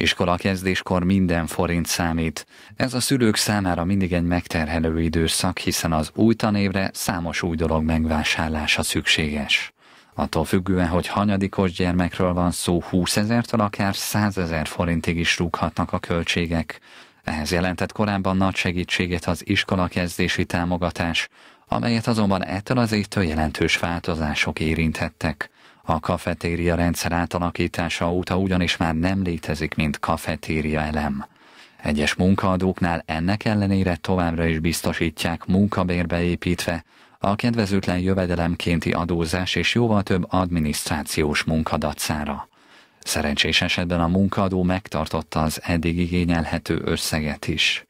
Iskolakezdéskor minden forint számít. Ez a szülők számára mindig egy megterhelő időszak, hiszen az új tanévre számos új dolog megvásárlása szükséges. Attól függően, hogy hanyadikos gyermekről van szó, 20 ezertől akár 100 ezer forintig is rúghatnak a költségek. Ehhez jelentett korábban nagy segítséget az iskolakezdési támogatás, amelyet azonban ettől az évtől jelentős változások érintettek. A kafetéria rendszer átalakítása óta ugyanis már nem létezik, mint kafetéria elem. Egyes munkaadóknál ennek ellenére továbbra is biztosítják munkabérbe építve a kedvezőtlen jövedelemkénti adózás és jóval több adminisztrációs munkadacára. Szerencsés esetben a munkaadó megtartotta az eddig igényelhető összeget is.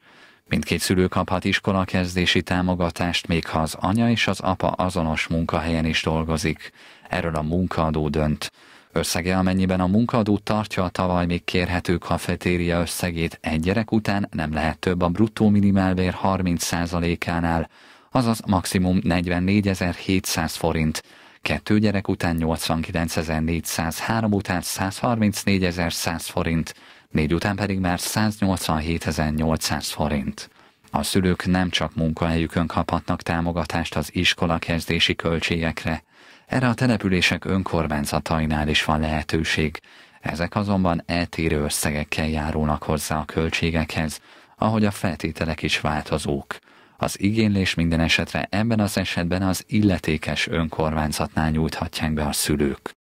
Mindkét szülő kaphat iskolakezdési támogatást, még ha az anya és az apa azonos munkahelyen is dolgozik. Erről a munkaadó dönt. Összege, amennyiben a munkaadó tartja a tavaly még kérhető kafetéria összegét egy gyerek után, nem lehet több a bruttó minimálbér 30%-ánál, azaz maximum 44.700 forint, kettő gyerek után 89.400, három után 134.100 forint, négy után pedig már 187.800 forint. A szülők nem csak munkahelyükön kaphatnak támogatást az iskola kezdési költségekre, erre a települések önkormányzatainál is van lehetőség, ezek azonban eltérő összegekkel járulnak hozzá a költségekhez, ahogy a feltételek is változók. Az igénylés minden esetre ebben az esetben az illetékes önkormányzatnál nyújthatják be a szülők.